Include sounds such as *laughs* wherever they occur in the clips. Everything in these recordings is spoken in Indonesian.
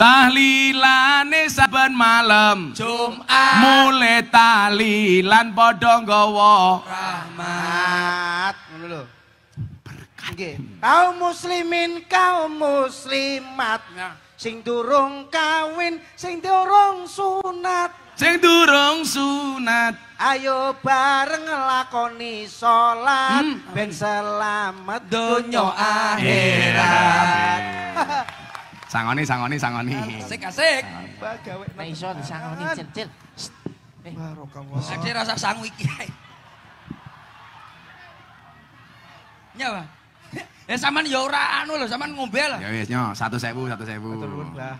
Tahlilane saben malam Jumat mulai tahlilan padha gawa rahmat Kau muslimin kau muslimat sing durung kawin sing durung sunat sing durung sunat ayo bareng lakoni salat hmm. ben selamat donya akhirat yeah. *laughs* sangoni sangoni sangoni asik asik ba iso disangoni cecil eh akhir rasa sangu iki nyawa Eh sampean ya ora anu lho, sampean ngombe lho. Ya wis nyo, 100.000, 100.000. Matur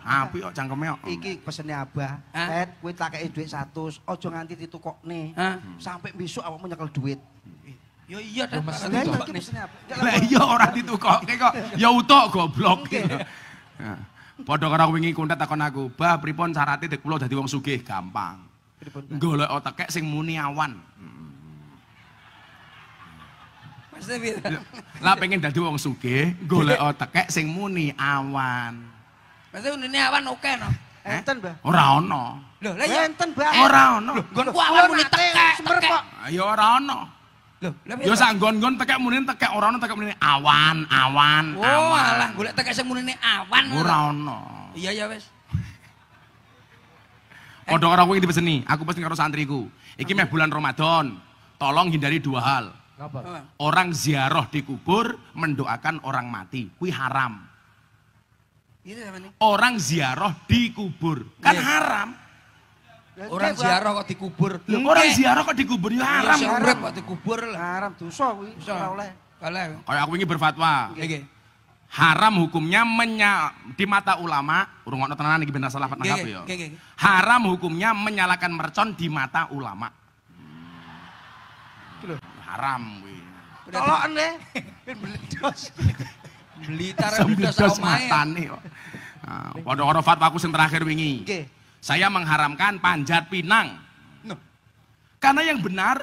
Api kok cangkeme kok. Iki pesene Abah. Pet, kowe tak kei dhuwit 100, aja nganti ditukokne. Sampai besok awakmu nyekel dhuwit. Ya iya, tak pesene kok. Lah iya ora ditukokne kok. Ya utuk goblok. Padha karo wingi kontak takon aku, "Bah, pripun carate dek dadi wong sugih?" Gampang. Pripun? Golek otek sing muni awan. Hmm. Lah pengen dadi wong sugih, golek otek sing muni awan. Mas ini awan oke no. Eh? Enten, Mbah. Ora ono. Lho, lah ya enten, Mbah. Ora ono. Nggon ku awan muni tekek, Ya ora ono. Loh, ya sak nggon-nggon tekek muni tekek ora ono tekek muni awan, awan, oh, awan. Oh, alah golek tekek sing muni awan. Ora ono. Iya ya wis. Padha eh. ora kuwi dipeseni, aku pasti karo santriku. Iki meh bulan Ramadan. Tolong hindari dua hal. Orang ziarah di kubur mendoakan orang mati, kuwi haram. Iya, orang ziarah di kubur, kan iya. haram. Orang ziarah kok dikubur. Lho orang ziarah kok dikubur ya iya, haram. Ya urip kok dikubur lah. Haram dosa kuwi ora oleh. Oleh. Kayak aku ini berfatwa. Nggih. Haram hukumnya menya, di mata ulama, Urung urungokno tenanan iki ben salah penangkap ya. Haram hukumnya menyalakan mercon di mata ulama. Haram kuwi. Toloken e. Beli terus. Beli terus meledos matane kok. Ah, padha karo fatwaku sing terakhir wingi. Nggih. Saya mengharamkan panjat pinang. Karena yang benar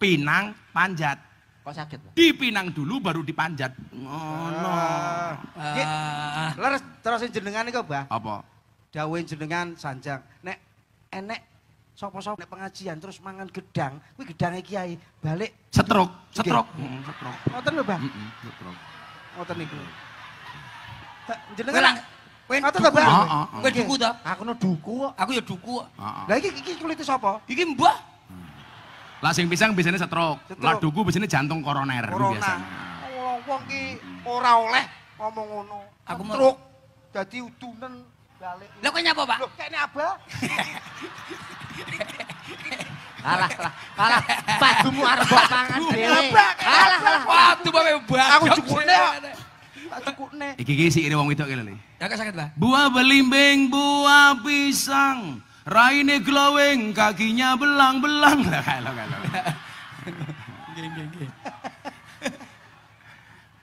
pinang panjat. Kok sakit? Di Dipinang dulu baru dipanjat. Oh no. Ah. Ah. Terus uh. Leres terusin jenengan niku, Mbah. Apa? Dawuhin jenengan sanjang. Nek enek sapa-sapa nek pengajian terus mangan gedang, kuwi gedange kiai balik setruk, setruk. Heeh, hmm, setruk. Ngoten lho, Mbah. Heeh, setruk. Ngoten niku. Jenengan Aku tak to, Bang? duku tak. Ah, ah, ah. Aku no duku Aku ya duku Lagi kiki kulit itu siapa? Kiki Iki mbah. Hmm. Lah sing pisang biasanya setrok. Lah duku biasanya jantung koroner biasanya. Wong ki ora oleh ngomong ngono. Aku truk. dadi utunan. balik. Lah kok nyapa, Pak? Loh, kene apa? *laughs* Kalah, kalah, kalah. Padumu arep mbok mangan dhewe. Kalah, kalah. Waduh, bae mbak. Aku jukune cukup nek. Iki gisi ini wong itu kali. Ya sakit lah. Buah belimbing, buah pisang. Raine glowing, kakinya belang-belang. *laughs* Lah kalau kalau.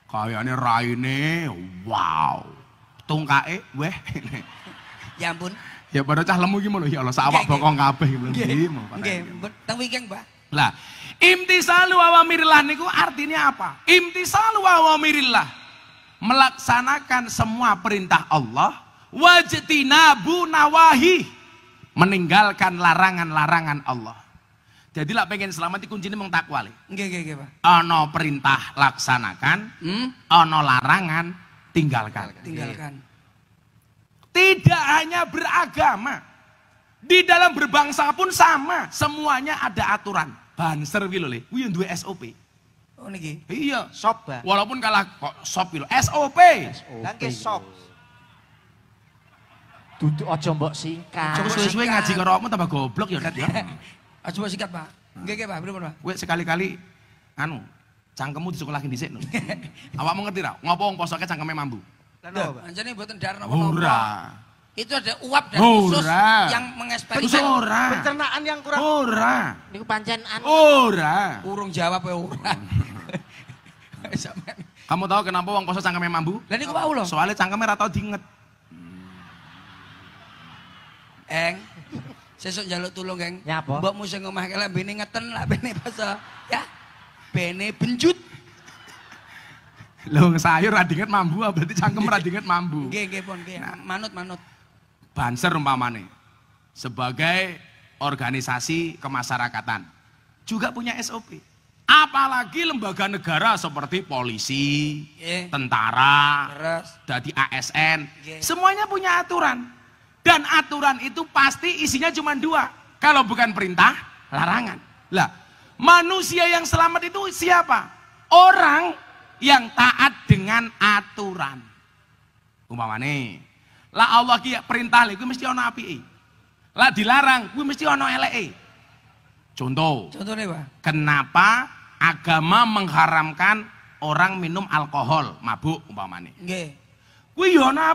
Kayaknya Raine, wow. Tungkae, weh. ya ampun. Ya pada cah lemu gimana ya Allah sawak bokong kabeh iki lemu. Nggih, tapi wingking, Pak. Lah, imtisalu awamirillah niku artinya apa? Imtisalu awamirillah melaksanakan semua perintah Allah, wajtinabu nawahi, meninggalkan larangan-larangan Allah. Jadi lah pengen selamat di kuncinya ini takwa le. Nggih perintah laksanakan, hmm? larangan tinggalkan. Tinggalkan. Tidak hanya beragama, di dalam berbangsa pun sama, semuanya ada aturan. Banser wi lho le, kuwi duwe SOP. Oh niki. Iya. Sop bah. Walaupun kalah kok sop lho. SOP. SOP. sop. Duduk aja mbok singkat. Coba suwe-suwe ngaji karo awakmu tambah goblok ya Dad ya. *laughs* Aja mbok singkat, Pak. Nggih nggih Pak, pripun Pak? Kowe sekali-kali anu cangkemmu disekolahin dhisik lho. *laughs* Awakmu ngerti ra? Ngopo wong posoke cangkeme mambu? Lha anjene mboten buat napa-napa. Ora. Itu ada uap dan khusus yang mengeksperimen pencernaan yang kurang. Ora. Niku pancen anu. Ora. Urung jawab ya ora. *laughs* *laughs* Kamu tahu kenapa wong kosong cangkeme mambu? Lah niku wau lho. Soale cangkeme ra tau diinget. Eng, sesuk njaluk tulung, Eng. Nyapa? Mbokmu sing omah kelek bene ngeten lak bene poso. Ya. Bene benjut. Lung sayur ra diinget mambu, ah, berarti cangkem ra diinget mambu. Nggih, nggih pun nggih. Nah. Manut manut. Banser umpamane. Sebagai organisasi kemasyarakatan juga punya SOP. Apalagi lembaga negara seperti polisi, yeah. tentara, dari ASN, yeah. semuanya punya aturan. Dan aturan itu pasti isinya cuma dua. Kalau bukan perintah, larangan. Lah, manusia yang selamat itu siapa? Orang yang taat dengan aturan. Umpamane, lah Allah kia perintah gue mesti ono api, Lah dilarang gue mesti ono le. Contoh. Contoh Pak. Kenapa agama mengharamkan orang minum alkohol, mabuk umpamane. Nggih. Kuwi yo ana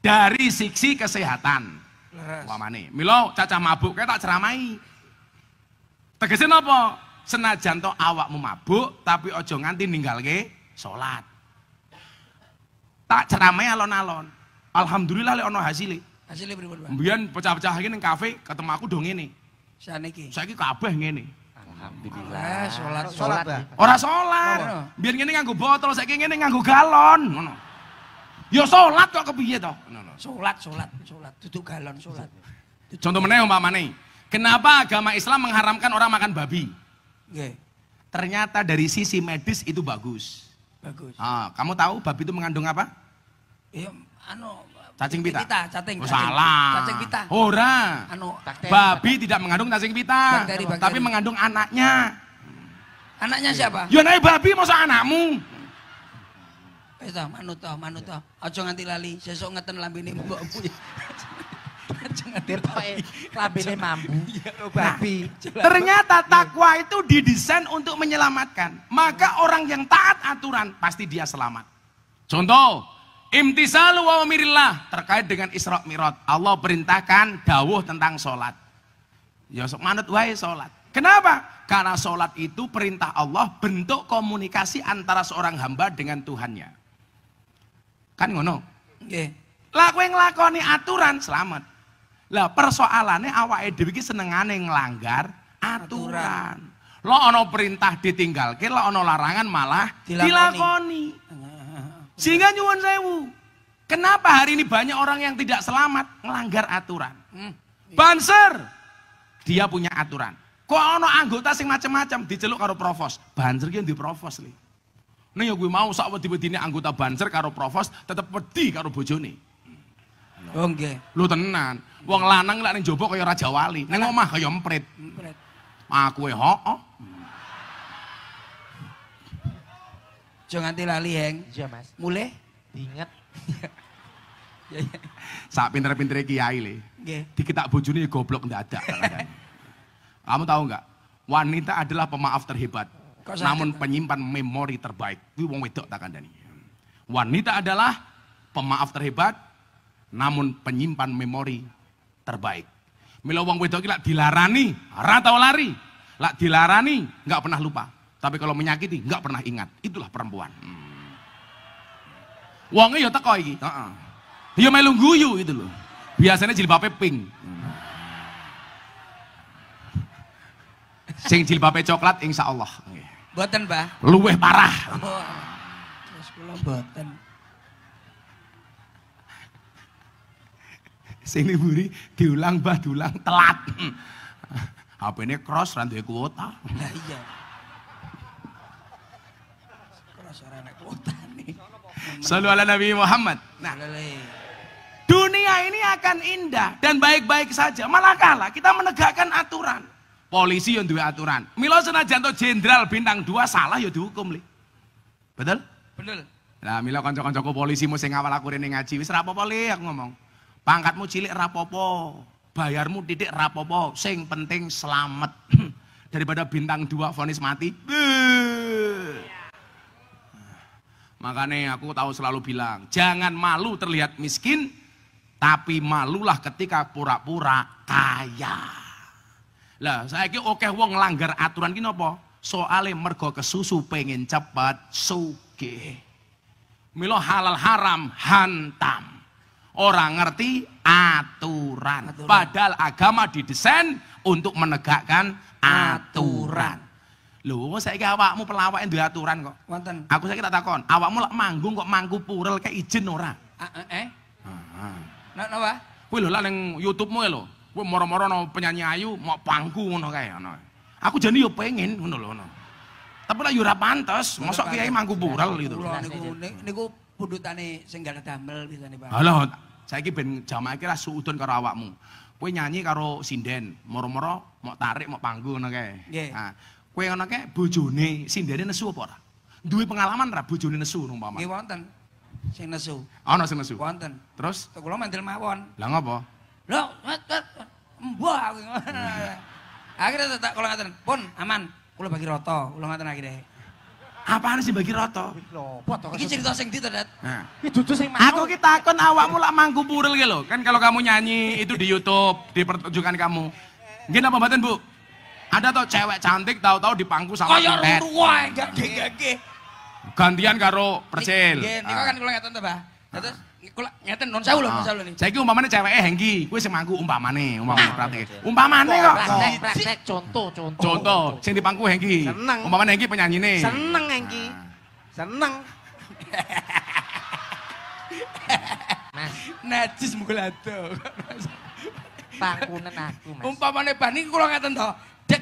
Dari siksi kesehatan. Umpamane, mila cacah mabuk kae tak ceramai. Tegese napa? Senajan to awakmu mabuk tapi aja nganti ninggalke salat. Tak ceramai alon-alon. Alhamdulillah lek ono hasile. Hasile pripun, Pak? Mbiyen pecah-pecah iki ning kafe ketemu aku dong ini. Saniki. Saiki kabeh ngene. Alhamdulillah. Eh, sholat, sholat, sholat. sholat. Biar ini nganggu botol, ingin ini nganggu galon. Yo Ya sholat kok kepiye to? Sholat, sholat, sholat. Tutup galon, sholat. Contoh Mbak nih? Kenapa agama Islam mengharamkan orang makan babi? Ternyata dari sisi medis itu bagus. Bagus. Ah, kamu tahu babi itu mengandung apa? Ya, ano, Cacing pita. Pita, cacing. Oh, salah. Cacing pita. Ora. Anu, bakteri, babi bakteri. tidak mengandung cacing pita, bakteri, bakteri. tapi mengandung anaknya. Anaknya siapa? Yo anaknya babi masa anakmu. Wis eh, to, manut to, manut to. Aja nganti lali, sesuk ngeten lambene mbokmu. *laughs* Aja nganti lali. Lambene mambu. Iya, oh, babi. Nah, ternyata iya. takwa itu didesain untuk menyelamatkan. Maka orang yang taat aturan pasti dia selamat. Contoh, Imtisalu wa mirillah terkait dengan Isra Mi'raj. Allah perintahkan dawuh tentang sholat. Ya manut wae sholat. Kenapa? Karena sholat itu perintah Allah bentuk komunikasi antara seorang hamba dengan Tuhannya. Kan ngono? Nggih. Lah kowe nglakoni aturan selamat. Lah persoalannya awake dhewe iki senengane nglanggar aturan. Lo ono perintah ditinggalke, lo ono larangan malah dilakoni. dilakoni. Sehingga nyuwun sewu. Kenapa hari ini banyak orang yang tidak selamat melanggar aturan? Hmm. Banser, dia punya aturan. Kok ono anggota sing macam-macam diceluk karo provos. Banser ki di provos nih Nih ya gue mau sak wedi ini anggota banser karo provos tetep wedi karo bojone. Oh nggih. Lu tenan. Wong lanang lak ning jopo kaya raja wali, ning omah kaya emprit. Emprit. Aku e -oh. Jangan nganti lali, Heng. Iya, Mas. Mulai? Diingat. *laughs* Ya, ya. Saat pinter pinternya kiai le. Nggih. Diketak ini ya goblok ada. *laughs* Kamu tahu nggak? Wanita adalah pemaaf terhebat. namun penyimpan memori terbaik. Wih wong wedok takkan Dani. Wanita adalah pemaaf terhebat namun penyimpan memori terbaik. Mila wong wedok ini dilarani, Ratau lari. Lak dilarani, nggak pernah lupa. Tapi kalau menyakiti nggak pernah ingat. Itulah perempuan. Hmm. wongnya ya teko iki. Heeh. melu guyu gitu loh. Biasanya jilbabnya pink. Hmm. Sing jilbabnya coklat insya Allah. Boten, bah? Luweh parah. Sekolah Terus kula boten. Sing diburi diulang, bah, diulang telat. HP hmm. ini cross rantai kuota. Nah, iya. Selalu ala Nabi Muhammad. Nah, dunia ini akan indah dan baik-baik saja. Malah kalah kita menegakkan aturan. Polisi yang dua aturan. Milo senajan tuh jenderal bintang dua salah ya dihukum li. Betul? Betul. Nah, milo kancok kancaku polisi mesti ngawal aku rene ngaji. Wis rapopo li aku ngomong. Pangkatmu cilik rapopo, bayarmu didik rapopo, sing penting selamat. *clears throat* Daripada bintang dua vonis mati. Buh. Makanya aku tahu selalu bilang, jangan malu terlihat miskin, tapi malulah ketika pura-pura kaya. Lah, saya kira oke wong langgar aturan gini nopo? Soalnya mergo susu pengen cepat, suge. Milo halal haram hantam. Orang ngerti aturan. aturan. Padahal agama didesain untuk menegakkan aturan. aturan. Lho, saiki awakmu pelawake duwe aturan kok. Wonten. Aku saiki tak takon, awakmu lek manggung kok mangku purel kayak izin ora? Ah, eh, eh? Heeh. Nek nah, napa? Kuwi lho lek ning YouTube-mu lho. Kuwi moro-moro no penyanyi ayu mau pangku ngono kae ono. Aku jadi yo pengen ngono lho ono. Tapi lah yo ora pantes, mosok kiai mangku purel nah, gitu. Niku niku pundutane sing gak damel bisane, Pak. Halah, saiki ben jamaah iki ra suudun karo awakmu. Kowe nyanyi karo sinden, moro-moro mau tarik mau panggung ngono kae. Nggih. Nah, Kue ono ke bojone sindene nesu apa ora? Duwe pengalaman ra bojone nesu umpama? Nggih wonten. Sing nesu. Ono sing nesu. Wonten. Terus kula mandel mawon. Lah ngopo? Lho, mbah aku. *laughs* Akhirnya tak kalau ngatain. "Pun aman, Kulo bagi rata." ngatain lagi akhirnya. Apaan sih bagi roto? Lo. to. cerita sing di terdet. Dat? Nah. sing mau. Aku kita akan awakmu mulak mangku puril gitu Kan kalau kamu nyanyi itu di YouTube, di pertunjukan kamu. Gimana napa Bu? Ada tuh cewek cantik tahu-tahu dipangku sama Kaya kudet. tua enggak gegege. Gantian karo percil. Nggih, niku kan kula ngeten to, Mbah. Nah, terus ah. kula ngeten non sewu lho, non sewu niki. Saiki umpamane ceweke Hengki, kuwi sing mangku umpamane, umpamane praktik. Ah, umpamane kok. Praktek, contoh, contoh. Contoh, sing dipangku Hengki. Seneng. Umpamane Hengki penyanyine. Seneng Hengki. Ah. Seneng. Mas. *laughs* Najis mukul ado. Pangkunen aku, Mas. Umpamane Bani kula ngeten to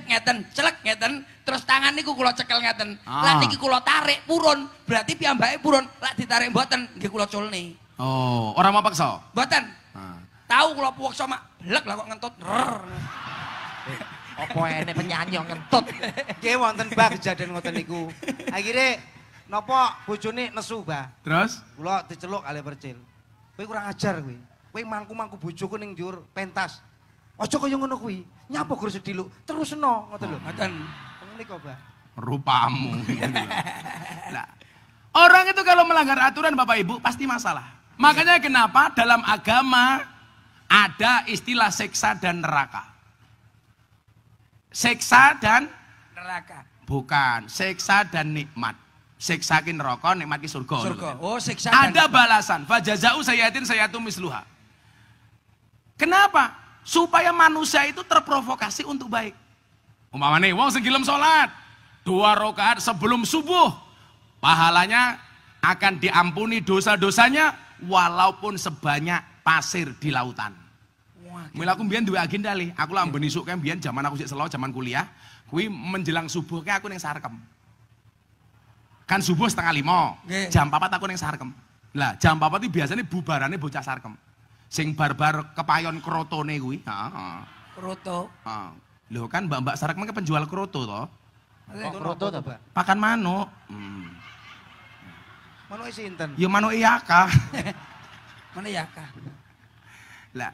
ngeten, celek ngeten, terus tangan niku kula cekel ngeten. Ah. Lah niki kula tarik purun, berarti piyambake purun. Lah ditarik mboten nggih kula culne. Oh, ora mapaksa. Mboten. Ah. Tahu kula puwaksa mak, blek lah kok ngentut. Eh, apa ene penyanyi ngentut. *laughs* Nggih wonten bak kejadian ngoten niku. Akhire nopo bojone nesu, Bah. Terus kula diceluk kali percil. Kowe kurang ajar kowe. Kowe mangku-mangku bojoku ning pentas. Aja kaya ngono kuwi. Nyapa guru sediluk, terusno ngoten lho. Ngoten. Menika, Mbak. Rupamu. Nah, *laughs* orang itu kalau melanggar aturan Bapak Ibu pasti masalah. Makanya kenapa dalam agama ada istilah seksa dan neraka. Seksa dan neraka. Bukan, seksa dan nikmat. Seksa ki neraka, nikmat ki surga. Surga. Oh, seksa Ada dan balasan. Fajazau sayatin sayatu misluha. Kenapa? supaya manusia itu terprovokasi untuk baik. nih, wong segilem sholat, salat dua rakaat sebelum subuh, pahalanya akan diampuni dosa-dosanya walaupun sebanyak pasir di lautan. Mila aku mbiyen dua agenda le. Aku lah ben isuk zaman aku sih selalu zaman kuliah, Kui menjelang subuh kae aku neng Sarkem. Kan subuh setengah lima, jam papat aku neng Sarkem. Lah jam papat itu biasanya bubarannya bocah Sarkem. Sing barbar kepayon gue ha, ha. Kroto. ha. Lho kan Mbak-mbak Sarak mana penjual kroto to. Oh, kroto to, Pak? Pakan mano Hmm. Manuk sinten? Ya manuk iyaka. *laughs* manuk iyaka. Lah,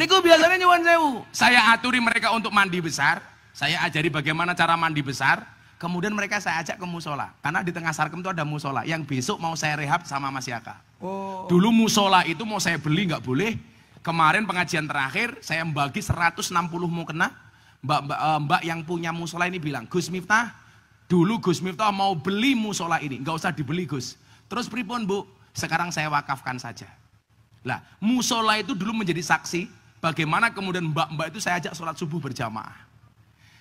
niku biasanya nyuwun sewu. Saya aturi mereka untuk mandi besar, saya ajari bagaimana cara mandi besar, Kemudian mereka saya ajak ke musola, karena di tengah Sarkem itu ada musola. Yang besok mau saya rehab sama Mas Yaka. Oh. Dulu musola itu mau saya beli nggak boleh. Kemarin pengajian terakhir saya membagi 160 mau kena. Mbak, mbak, eh, mbak yang punya musola ini bilang, Gus Miftah, dulu Gus Miftah mau beli musola ini, nggak usah dibeli Gus. Terus pripun bu, sekarang saya wakafkan saja. Lah, musola itu dulu menjadi saksi bagaimana kemudian mbak-mbak itu saya ajak sholat subuh berjamaah.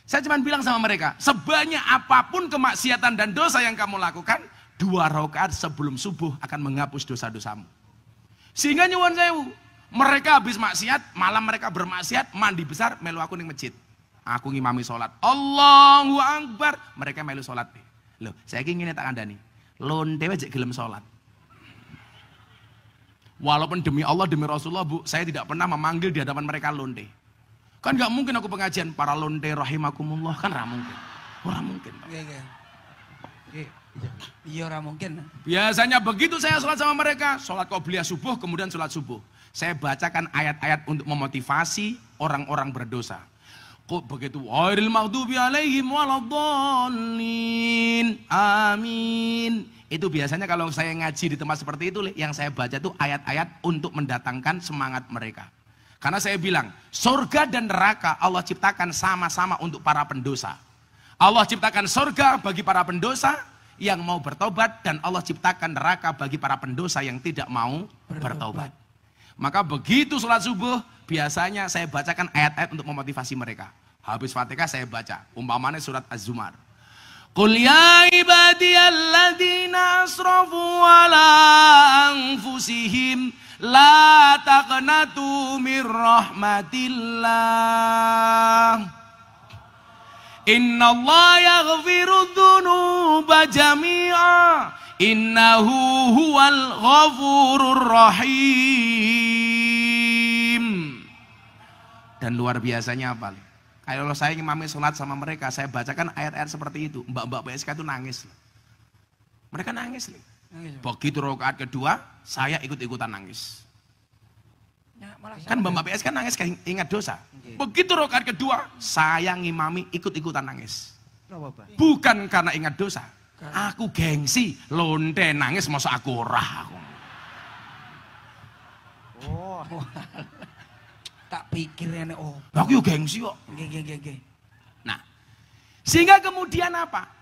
Saya cuma bilang sama mereka, sebanyak apapun kemaksiatan dan dosa yang kamu lakukan, dua rakaat sebelum subuh akan menghapus dosa-dosamu. Sehingga nyuwun sewu, mereka habis maksiat, malam mereka bermaksiat, mandi besar, melu aku ning masjid. Aku ngimami sholat. Allahu Akbar. Mereka melu sholat. Loh, saya ingin tak anda nih. Lontewa aja gelem sholat. Walaupun demi Allah, demi Rasulullah, bu, saya tidak pernah memanggil di hadapan mereka lonte. Kan nggak mungkin aku pengajian para lonte rahimakumullah kan ra mungkin. Ora mungkin. Iya, iya, iya. Iya, ora mungkin. Biasanya begitu saya sholat sama mereka, sholat qobliyah subuh, kemudian sholat subuh. Saya bacakan ayat-ayat untuk memotivasi orang-orang berdosa. Kok begitu? Wairil maghdubi alaihim waladhalin. Amin. Itu biasanya kalau saya ngaji di tempat seperti itu, yang saya baca itu ayat-ayat untuk mendatangkan semangat mereka. Karena saya bilang, surga dan neraka Allah ciptakan sama-sama untuk para pendosa. Allah ciptakan surga bagi para pendosa yang mau bertobat dan Allah ciptakan neraka bagi para pendosa yang tidak mau bertobat. Maka begitu sholat subuh, biasanya saya bacakan ayat-ayat untuk memotivasi mereka. Habis Fatihah saya baca, umpamanya surat Az-Zumar. Qul ya ibadiyalladzina asrafu ala anfusihim La taqnatu min rahmatillah. Inna Allah yaghfiru dhunuba jami'a Innahu huwal ghafurur rahim Dan luar biasanya apa? Kalau saya ngimami sholat sama mereka Saya bacakan ayat-ayat seperti itu Mbak-mbak PSK itu nangis Mereka nangis nih Begitu rokaat kedua, saya ikut-ikutan nangis. Ya, kan Mbak PS kan nangis ingat dosa. Begitu rokaat kedua, saya ngimami ikut-ikutan nangis. Bukan karena ingat dosa. Aku gengsi, lonte nangis masa aku rah. aku. Oh. *laughs* tak pikir oh. Aku gengsi kok. Nah, sehingga kemudian apa?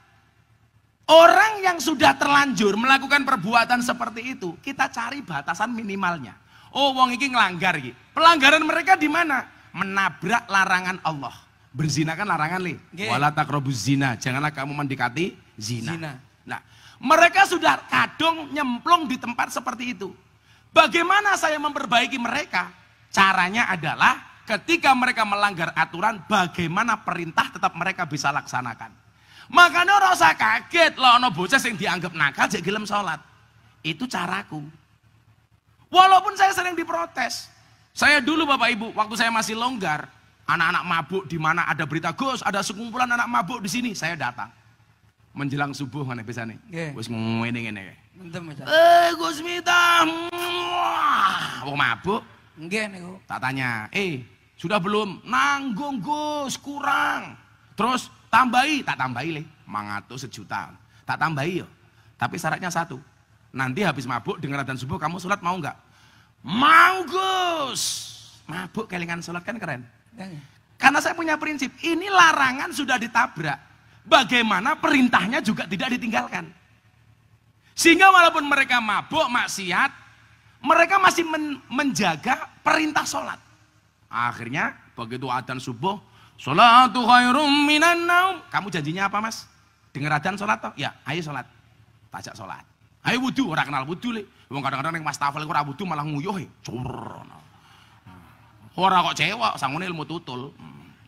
Orang yang sudah terlanjur melakukan perbuatan seperti itu, kita cari batasan minimalnya. Oh, wong iki ngelanggar iki. Pelanggaran mereka di mana? Menabrak larangan Allah. Berzina kan larangan li. Okay. Wala zina. Janganlah kamu mendekati zina. zina. Nah, mereka sudah kadung nyemplung di tempat seperti itu. Bagaimana saya memperbaiki mereka? Caranya adalah ketika mereka melanggar aturan, bagaimana perintah tetap mereka bisa laksanakan. Makanya orang usah kaget lah ana bocah yang dianggap nakal jadi gelem sholat. Itu caraku. Walaupun saya sering diprotes. Saya dulu Bapak Ibu, waktu saya masih longgar, anak-anak mabuk di mana ada berita Gus, ada sekumpulan anak mabuk di sini, saya datang. Menjelang subuh mana bisa nih? Gus ngene ini. Eh Gus Mita, mau mabuk? Gini, Tak tanya, "Eh, sudah belum? Nanggung Gus, kurang." Terus Tambahi, tak tambahi le. Mangato sejuta. Tak tambahi yo. Tapi syaratnya satu. Nanti habis mabuk dengar adzan subuh kamu sholat mau nggak? Mau Gus. Mabuk kelingan sholat kan keren. Iya, iya. Karena saya punya prinsip, ini larangan sudah ditabrak. Bagaimana perintahnya juga tidak ditinggalkan. Sehingga walaupun mereka mabuk, maksiat, mereka masih men menjaga perintah sholat. Akhirnya begitu adzan subuh, Salatu khairum minan naum. Kamu janjinya apa mas? Dengar adzan sholat toh? Ya, ayo sholat. Tajak sholat. Ayo wudhu, orang kenal wudhu li. Wong kadang-kadang yang mas tafel orang wudhu malah nguyuh. E. Cur. Orang kok cewek, sangune ilmu tutul.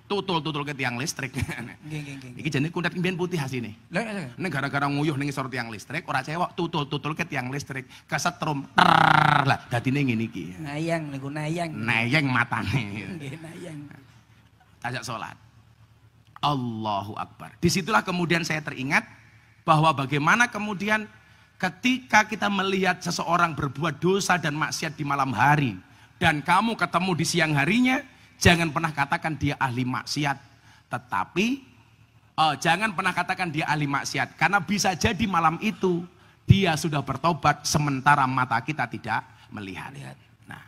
Tutul-tutul ke tiang listrik. Ini jenis kundet mbien putih ini. ini. Iya, iya. gara-gara nguyuh ning isor tiang listrik, Orang cewek tutul-tutul ke tiang listrik, kesetrum. Lah dadine ini ki. Nayang niku nayang. Nayang matane. nayang ajak sholat. Allahu Akbar. Disitulah kemudian saya teringat bahwa bagaimana kemudian ketika kita melihat seseorang berbuat dosa dan maksiat di malam hari dan kamu ketemu di siang harinya, jangan pernah katakan dia ahli maksiat, tetapi oh, jangan pernah katakan dia ahli maksiat karena bisa jadi malam itu dia sudah bertobat sementara mata kita tidak melihat. Nah,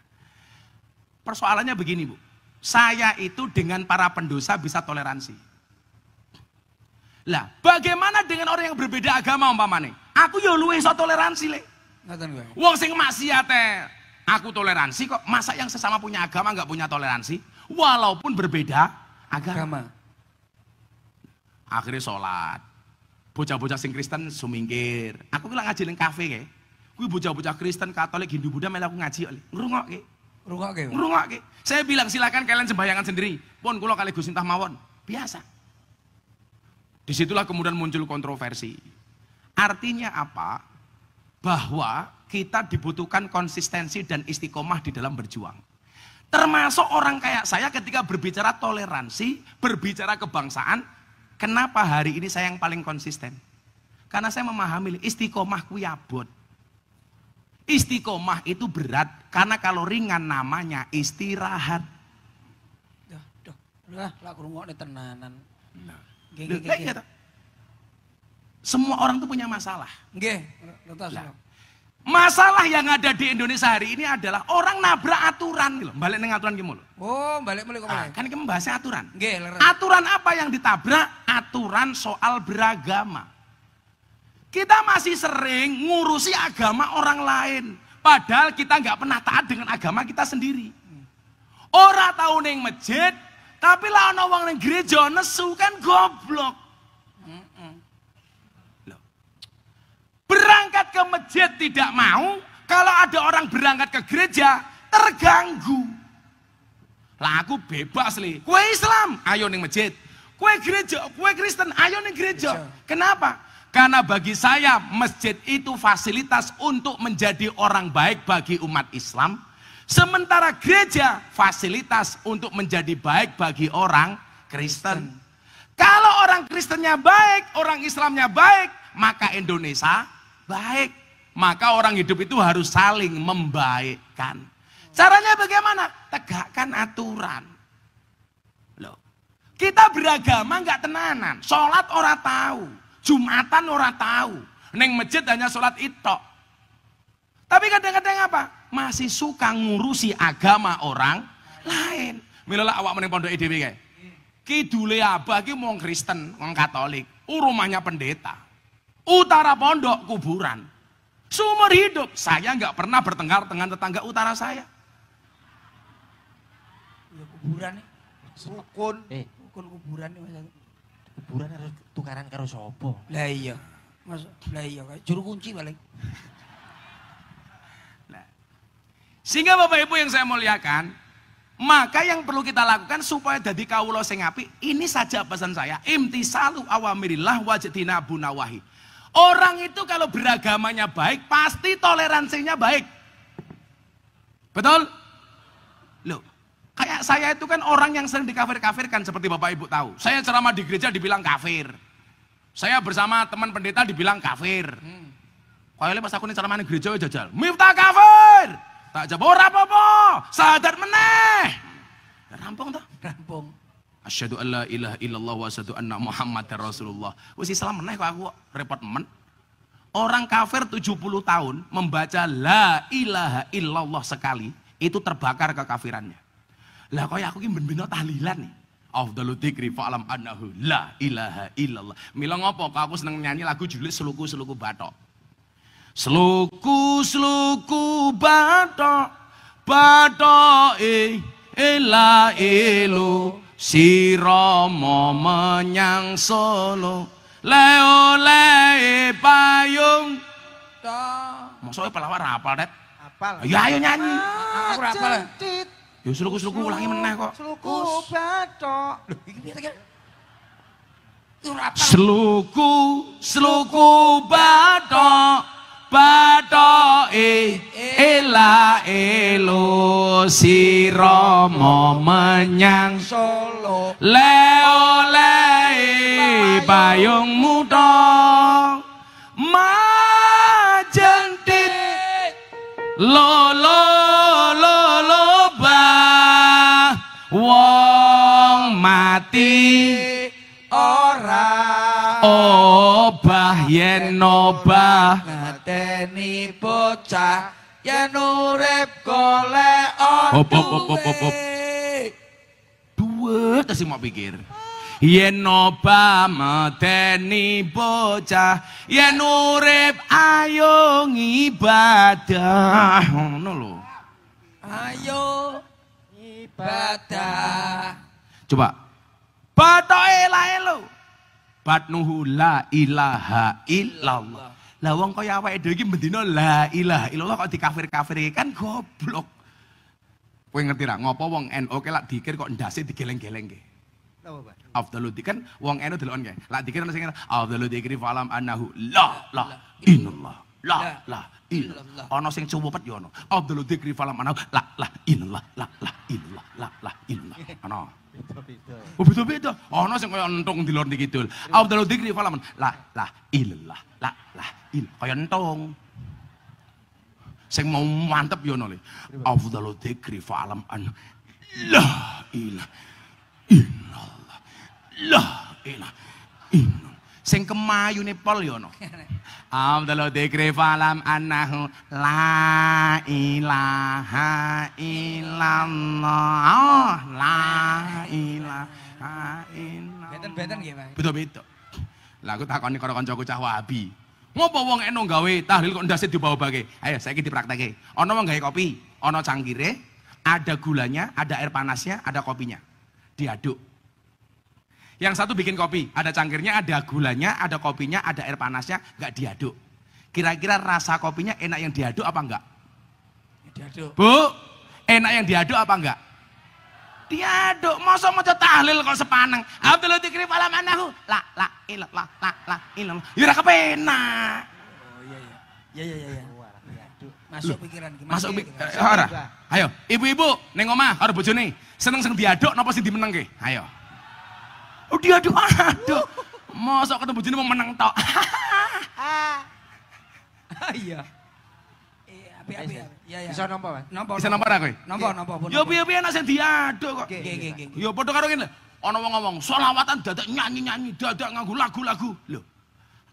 persoalannya begini, Bu. Saya itu dengan para pendosa bisa toleransi. Lah, bagaimana dengan orang yang berbeda agama umpamane? Aku ya luwe iso toleransi le. Wong sing maksiate, eh. aku toleransi kok. Masa yang sesama punya agama nggak punya toleransi? Walaupun berbeda agama. agama. Akhirnya sholat. Bocah-bocah sing Kristen sumingkir. Aku bilang ngaji neng kafe ke. Kuwi bocah-bocah Kristen, Katolik, Hindu, Buddha melaku ngaji oleh. Ngrungokke. Rungokke. Rungokke. Saya bilang silakan kalian sembayangan sendiri. Pun kula kali Gus Intah mawon. Biasa. Disitulah kemudian muncul kontroversi. Artinya apa? Bahwa kita dibutuhkan konsistensi dan istiqomah di dalam berjuang. Termasuk orang kayak saya ketika berbicara toleransi, berbicara kebangsaan, kenapa hari ini saya yang paling konsisten? Karena saya memahami istiqomah ku ya Istiqomah itu berat karena kalau ringan namanya istirahat. Duh, duh, lah lak tenanan. Nah. Gih, gih, gitu. Semua orang tuh punya masalah. Nggih, Masalah yang ada di Indonesia hari ini adalah orang nabrak aturan gitu. Balik dengan aturan gimana? Oh, balik balik. kemana? Ah, kan kita membahasnya aturan. Nggih, Aturan apa yang ditabrak? Aturan soal beragama. Kita masih sering ngurusi agama orang lain. Padahal kita nggak pernah taat dengan agama kita sendiri. Ora tahu neng masjid, tapi lah ono wong neng gereja nesu kan goblok. Berangkat ke masjid tidak mau, kalau ada orang berangkat ke gereja terganggu. Lah aku bebas li. Kue Islam, ayo neng masjid. Kue gereja, kue Kristen, ayo neng gereja. Kenapa? Karena bagi saya masjid itu fasilitas untuk menjadi orang baik bagi umat Islam. Sementara gereja fasilitas untuk menjadi baik bagi orang Kristen. Kalau orang Kristennya baik, orang Islamnya baik, maka Indonesia baik. Maka orang hidup itu harus saling membaikkan. Caranya bagaimana? Tegakkan aturan. Loh, kita beragama nggak tenanan, sholat orang tahu. Jumatan ora tahu. Neng masjid hanya sholat itu. Tapi kadang-kadang apa? Masih suka ngurusi agama orang lain. Milalah awak meneng pondok EDW kayak. Kidule abah ki mau Kristen, mau Katolik. U rumahnya pendeta. Utara pondok kuburan. Sumber hidup. Saya nggak pernah bertengkar dengan tetangga utara saya. Ya, kuburan nih. Rukun. Eh. Rukun kuburan nih maksudnya liburan harus tukaran karo sopo. Lah iya. Mas, lah iya juru kunci balik. nah. Sehingga Bapak Ibu yang saya muliakan, maka yang perlu kita lakukan supaya jadi kawula sing apik, ini saja pesan saya, imtisalu awamirillah wajtina bunawahi. Orang itu kalau beragamanya baik, pasti toleransinya baik. Betul? Kayak saya itu kan orang yang sering dikafir-kafirkan seperti Bapak Ibu tahu. Saya ceramah di gereja dibilang kafir. Saya bersama teman pendeta dibilang kafir. Hmm. lihat pas aku nih ceramah di gereja jajal. Miftah kafir. Tak jawab ora apa-apa. Sadar meneh. Ya, rampung toh? Rampung. Asyhadu alla ilaha illallah wa asyhadu anna Muhammadar Rasulullah. Wis Islam meneh kok aku repot men. Orang kafir 70 tahun membaca la ilaha illallah sekali itu terbakar kekafirannya. Lah kaya aku ki ben tahlilan nih. Afdalu dzikri fa'lam anahu la ilaha illallah. Mila ngopo kok aku seneng nyanyi lagu judulnya Seluku-seluku Batok. Seluku-seluku Batok Batok eh ilu e e si romo menyang Solo Leo leo payung ta. Mosok e pelawar rapal Dek? Hafal. Ya ayo nyanyi. Ah, aku rapal Ya seluku seluku ulangi meneh kok. Seluku batok. Seluku seluku batok, batok sluku ela elo romo menyang Solo. Le oleh payung muda. Majentit. Eh. Lord ati ora obah yen nobah ngateni bocah yen urip golek op op op mau pikir yen obah mateni bocah yen urip ayo ngibadah ngono lho ayo ibadah coba Batoke la elu. Batnuhu la ilaha illallah. Lah wong kaya awake dhewe iki bendina la ilaha illallah kok dikafir-kafir kan goblok. Kowe ngerti ra ngopo wong NU ke lak dikir kok ndase digeleng-gelengke. Napa, Afdalu kan wong NU delokne. Lak dikir ana sing afdalu dikri falam annahu la la inallah. La nah. la illallah. Iya. Ana sing cuwepet ya ana. Abdul dzikri falam ana la la illallah la la iya, illallah la la illallah. Ana. Iya, beda-beda. Oh beda-beda. kaya entung di luar niki kidul. Abdul dzikri falaman. la la illallah la la il. Kaya entung. Sing mau mantep ya ana le. Abdul dzikri falaman. an la ilah illallah la ilah. Sing kemayune pol ya ana. *laughs* Afdalu dzikri falam annahu la ilaha illallah. Oh, la ilaha illallah. Benten-benten nggih, Pak. Betul-betul. Lah aku takoni karo kancaku cah Wahabi. Ngopo wong eno gawe tahlil kok ndasit dibawa-bake? Ayo saiki dipraktekke. Ana wong gawe kopi, ana cangkire, ada gulanya, ada air panasnya, ada kopinya. Diaduk. Yang satu bikin kopi, ada cangkirnya, ada gulanya, ada kopinya, ada air panasnya, nggak diaduk. Kira-kira rasa kopinya enak yang diaduk apa enggak? Diaduk. Bu, enak yang diaduk apa enggak? diaduk masa maca tahlil kok sepaneng Abdul pala mana anahu la la ilo, la la la ilo. ya kepenak oh iya iya iya iya iya, iya. masuk pikiran gimana masuk pikiran eh, ayo ibu-ibu ning harus karo nih. seneng seneng diaduk dimenang ke? Ayo. ayo Oh dia aduh aduh. Masa ketemu jin mau menang tok. Ah. Ah, iya. Iya, iya, iya. Bisa nampa, Mas? Bisa nampa ra kowe? Nampa, nampa. Yo, piye-piye ana sing diaduk kok. Nggih, nggih, nggih. Yo, padha karo ngene. Ana wong ngomong selawatan dadak nyanyi-nyanyi, dadak nganggo lagu-lagu. Lho.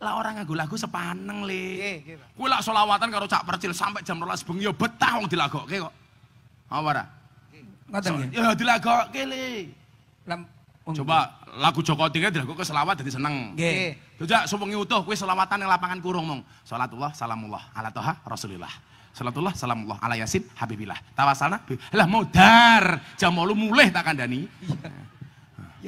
Lah orang nganggo lagu sepaneng le. Kuwi lak selawatan karo cak percil sampai jam 12 bengi ya betah wong dilagokke kok. Apa ora? Ngoten nggih. Ya dilagokke le. Oh, Coba lagu Joko Tingkir dilakukan selawat jadi seneng. Nggih. Dojak suwengi utuh kowe selawatan yang lapangan kurung mong. Salatullah salamullah ala toha Rasulillah. Salatullah salamullah ala Yasin Habibillah. Tawasana lah modar. Jam lu mulih tak kandani. Iya.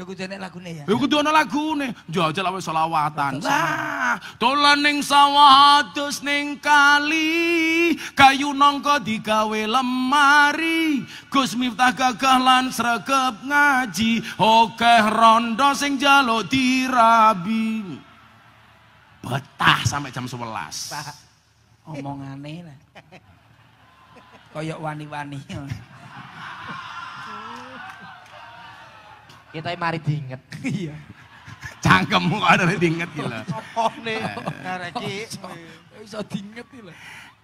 Ya kudu enek lagune ya. Ya kudu ana lagune. Njajal awake selawatan. Lah, dolan ning sawah adus ning kali, kayu nangka digawe lemari. Gus Miftah gagah lan sregep ngaji, okeh rondo sing jaluk dirabi. Betah sampai jam 11. Pak, omongane lah. Koyok wani-wani. Kita ya, mari diinget. *laughs* Iya. Cangkemmu oh, eh. nah, kok ada diinget gila. nih arek iki bisa diinget lho.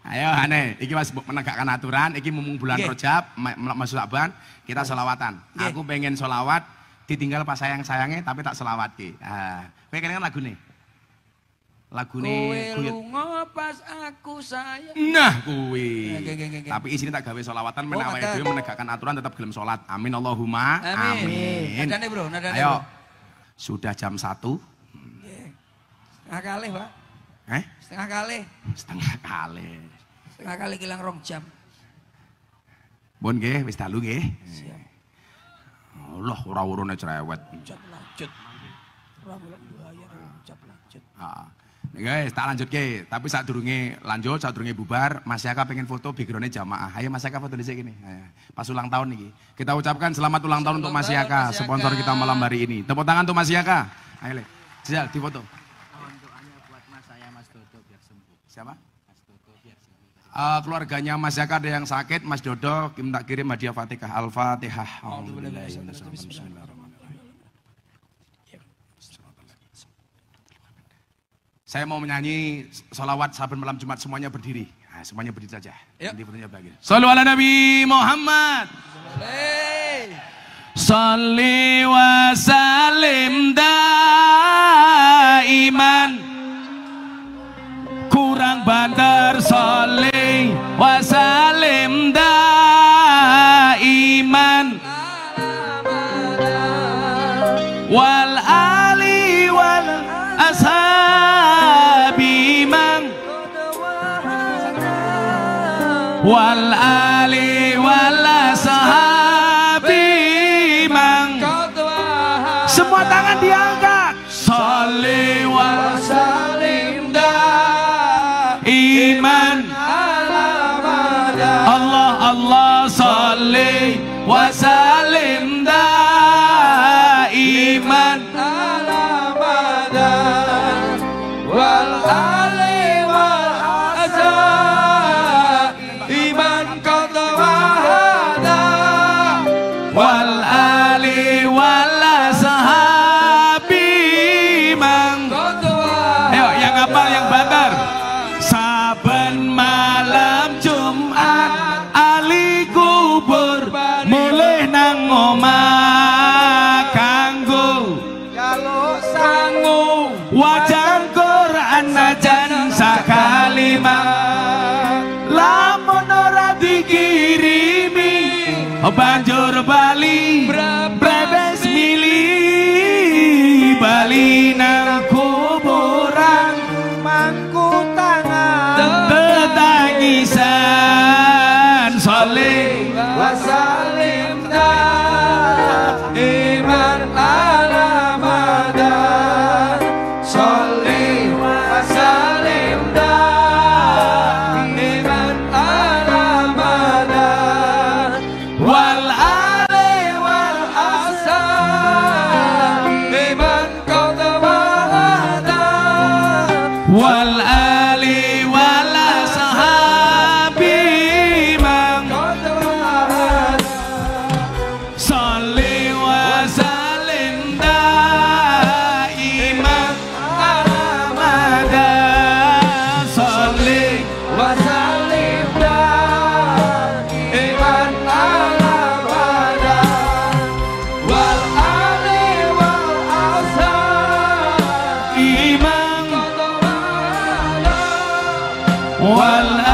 Ayo aneh, iki Mas menegakkan aturan, iki mumpung bulan okay. Rojab, masuk Saban, kita selawatan. Aku pengen selawat, ditinggal pas sayang-sayangnya tapi tak selawat ki. Ah, kowe kan lagu nih nih, kowe lunga ngopas aku sayang nah kuwi tapi isinya tak gawe solawatan oh, menawa awake menegakkan aturan tetap gelem salat amin Allahumma amin, bro ayo sudah jam satu. setengah kali, Pak eh setengah kali. setengah kali. setengah kali hilang rong jam Bon nggih wis dalu nggih Allah ora urune cerewet lanjut lanjut ora mulak bahaya lanjut lanjut heeh Guys, ya tak lanjut ke. Tapi saat durungnya lanjut, saat durungnya bubar, Mas Yaka pengen foto backgroundnya jamaah. Ayo Mas Yaka foto di sini. Pas ulang tahun nih. Kita ucapkan selamat ulang tahun untuk Mas Yaka, sponsor kita malam hari ini. Tepuk tangan untuk Mas Yaka. Ayo, di foto. Untuk doanya buat Mas saya, Mas Dodo biar sembuh. Siapa? Mas Dodo biar sembuh. keluarganya Mas Yaka ada yang sakit, Mas Dodo minta kirim hadiah Fatihah Al-Fatihah. Alhamdulillah. Ya, Alhamdulillah. Ya, Saya mau menyanyi sholawat saban malam Jumat semuanya berdiri. Nah, semuanya berdiri saja. Yuk. Ya. Nanti petunjuk lagi. ala Nabi Muhammad. Salli wa salim iman Kurang banter Salli wa salim wal ali wal sahabi mang semua tangan diangkat Oh, banjur bali One.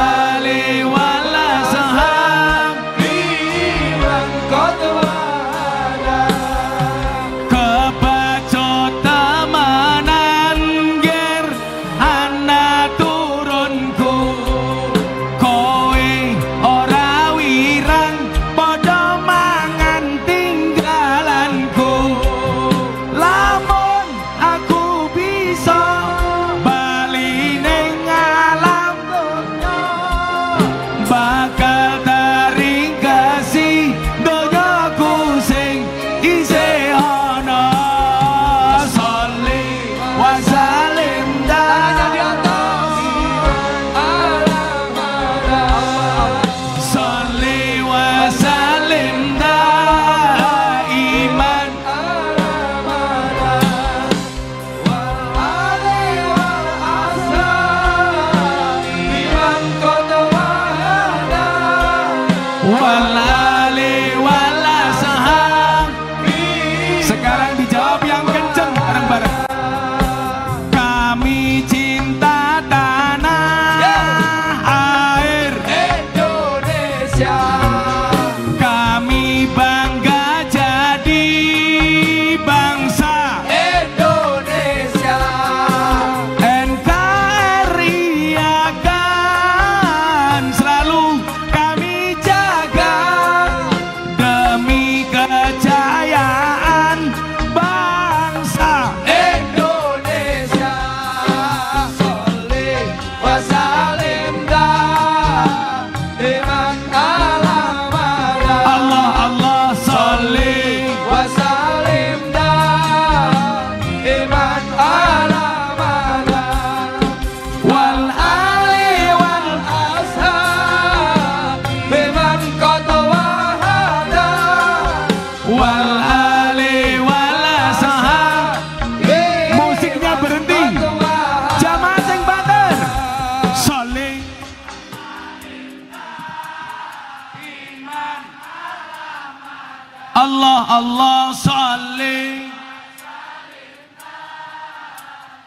الله الله صلي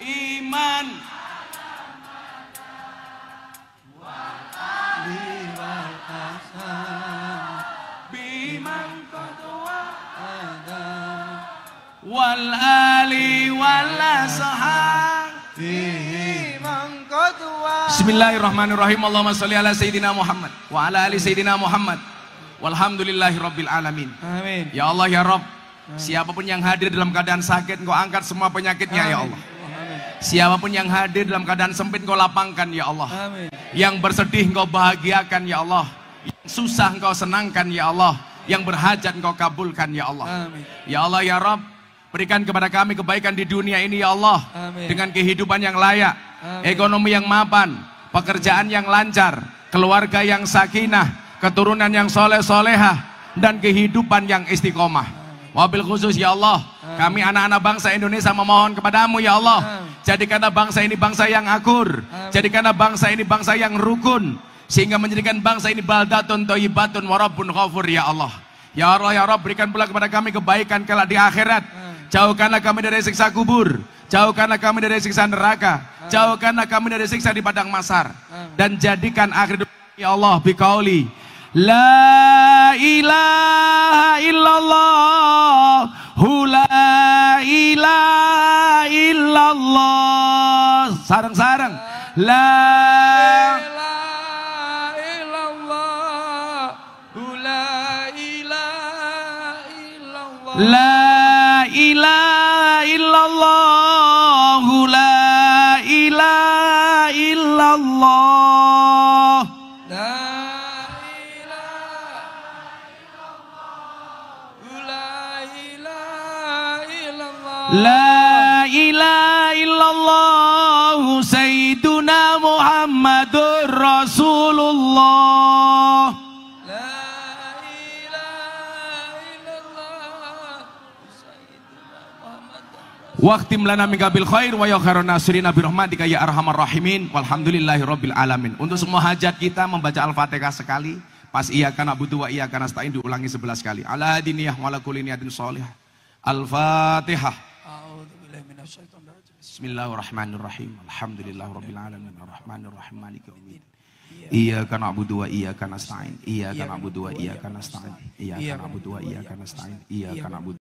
إيمان والآل والأصحاب بسم الله الرحمن الرحيم اللهم صل على سيدنا محمد وعلى آل سيدنا محمد Walhamdulillahi Rabbil Alamin. Amin. Ya Allah ya Rob, siapapun yang hadir dalam keadaan sakit, engkau angkat semua penyakitnya ya Amin. ya Allah. Amin. Siapapun yang hadir dalam keadaan sempit, engkau lapangkan ya Allah. Amin. Yang bersedih, engkau bahagiakan ya Allah. Yang susah, engkau senangkan ya Allah. Yang berhajat, engkau kabulkan ya Allah. Amin. Ya Allah ya Rob, berikan kepada kami kebaikan di dunia ini ya Allah. Amin. Dengan kehidupan yang layak, Amin. ekonomi yang mapan, pekerjaan yang lancar, keluarga yang sakinah, keturunan yang soleh-solehah, dan kehidupan yang istiqomah. Wabil khusus ya Allah, kami anak-anak bangsa Indonesia memohon kepadamu ya Allah, jadikanlah bangsa ini bangsa yang akur, jadikanlah bangsa ini bangsa yang rukun, sehingga menjadikan bangsa ini baldatun toyibatun warabun khafur ya Allah. Ya Allah ya Rob berikan pula kepada kami kebaikan kelak di akhirat. Jauhkanlah kami dari siksa kubur, jauhkanlah kami dari siksa neraka, jauhkanlah kami dari siksa di padang masar dan jadikan akhir ya Allah bikauli. La ilaha illallah Hu la ilaha illallah Sarang-sarang La ilaha illallah Hu la ilaha illallah La La ilaha illallah Sayyiduna Muhammadur Rasulullah La ilaha illallah Waktim lana min khair wa ya khairan nabi rahmat Dika ya arhamar rahimin walhamdulillahi rabbil alamin. Untuk semua hajat kita membaca Al-Fatihah sekali, pas iya karena butuh, wa iya karena setain diulangi sebelas kali. Ala diniyah wala kulli niyatin Al-Fatihah. Bismillahirrahmanirrahim. Alhamdulillahirrahmanirrahim. Ar-Rahmanirrahim. Maliki yawmiddin. Iyyaka na'budu wa iyyaka nasta'in. Iyyaka na'budu wa iyyaka nasta'in. Iyyaka na'budu wa iyyaka nasta'in. Iyyaka na'budu